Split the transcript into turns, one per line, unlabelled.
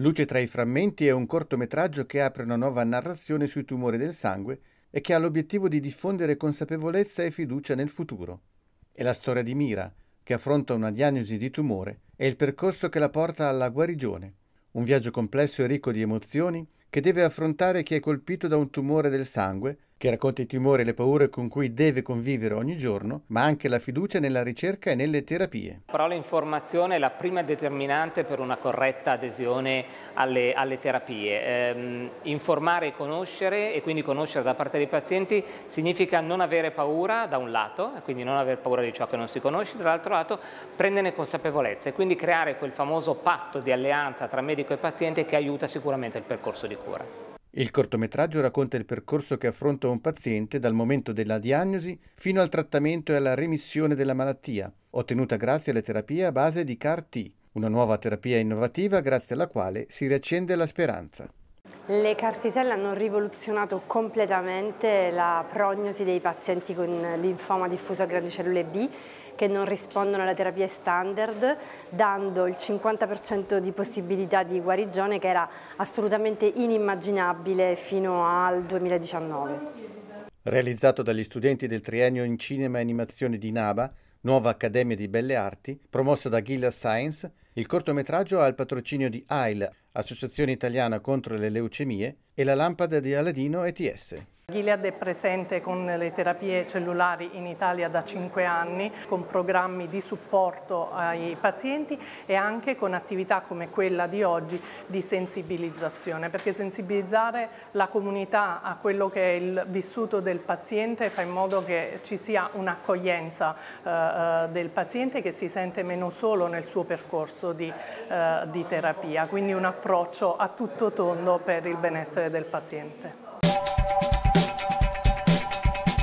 Luce tra i frammenti è un cortometraggio che apre una nuova narrazione sui tumori del sangue e che ha l'obiettivo di diffondere consapevolezza e fiducia nel futuro. È la storia di Mira, che affronta una diagnosi di tumore e il percorso che la porta alla guarigione. Un viaggio complesso e ricco di emozioni che deve affrontare chi è colpito da un tumore del sangue che racconta i timori e le paure con cui deve convivere ogni giorno, ma anche la fiducia nella ricerca e nelle terapie.
La parola informazione è la prima determinante per una corretta adesione alle, alle terapie. Eh, informare e conoscere, e quindi conoscere da parte dei pazienti, significa non avere paura da un lato, quindi non avere paura di ciò che non si conosce, dall'altro lato prenderne consapevolezza e quindi creare quel famoso patto di alleanza tra medico e paziente che aiuta sicuramente il percorso di cura.
Il cortometraggio racconta il percorso che affronta un paziente dal momento della diagnosi fino al trattamento e alla remissione della malattia, ottenuta grazie alle terapie a base di CAR-T, una nuova terapia innovativa grazie alla quale si riaccende la speranza.
Le cartiselle hanno rivoluzionato completamente la prognosi dei pazienti con linfoma diffuso a grandi cellule B che non rispondono alla terapia standard, dando il 50% di possibilità di guarigione che era assolutamente inimmaginabile fino al 2019.
Realizzato dagli studenti del triennio in cinema e animazione di Nava, Nuova Accademia di Belle Arti, promosso da Gillas Science, il cortometraggio ha il patrocinio di AIL, Associazione Italiana contro le Leucemie e la lampada di Aladino ETS.
Gilead è presente con le terapie cellulari in Italia da 5 anni, con programmi di supporto ai pazienti e anche con attività come quella di oggi di sensibilizzazione, perché sensibilizzare la comunità a quello che è il vissuto del paziente fa in modo che ci sia un'accoglienza eh, eh del paziente che si sente meno solo nel suo percorso di, eh, di terapia, quindi un approccio a tutto tondo per il benessere del paziente.